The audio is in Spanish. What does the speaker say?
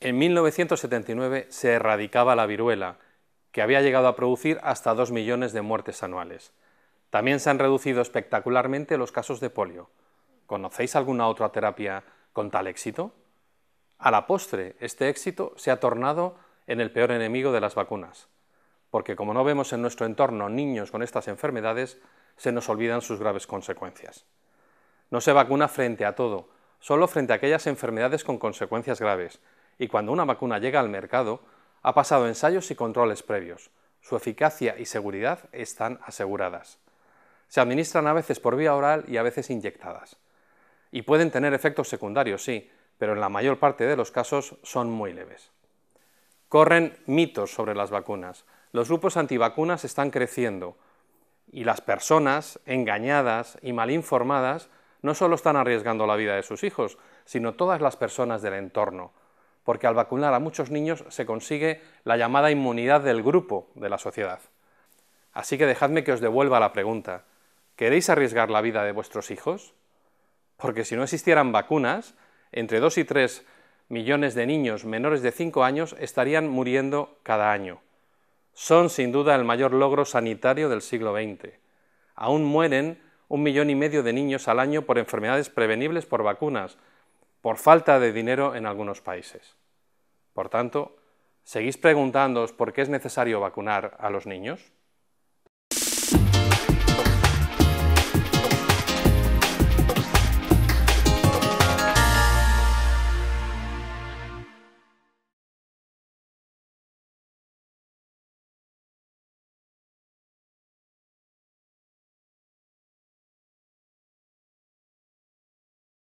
En 1979 se erradicaba la viruela, que había llegado a producir hasta 2 millones de muertes anuales. También se han reducido espectacularmente los casos de polio. ¿Conocéis alguna otra terapia con tal éxito? A la postre, este éxito se ha tornado en el peor enemigo de las vacunas, porque como no vemos en nuestro entorno niños con estas enfermedades, se nos olvidan sus graves consecuencias. No se vacuna frente a todo, solo frente a aquellas enfermedades con consecuencias graves, y cuando una vacuna llega al mercado, ha pasado ensayos y controles previos. Su eficacia y seguridad están aseguradas. Se administran a veces por vía oral y a veces inyectadas. Y pueden tener efectos secundarios, sí, pero en la mayor parte de los casos son muy leves. Corren mitos sobre las vacunas. Los grupos antivacunas están creciendo y las personas engañadas y mal informadas no solo están arriesgando la vida de sus hijos, sino todas las personas del entorno, porque al vacunar a muchos niños se consigue la llamada inmunidad del grupo de la sociedad. Así que dejadme que os devuelva la pregunta. ¿Queréis arriesgar la vida de vuestros hijos? Porque si no existieran vacunas, entre 2 y 3 millones de niños menores de 5 años estarían muriendo cada año. Son sin duda el mayor logro sanitario del siglo XX. Aún mueren un millón y medio de niños al año por enfermedades prevenibles por vacunas, por falta de dinero en algunos países. Por tanto, ¿seguís preguntándoos por qué es necesario vacunar a los niños?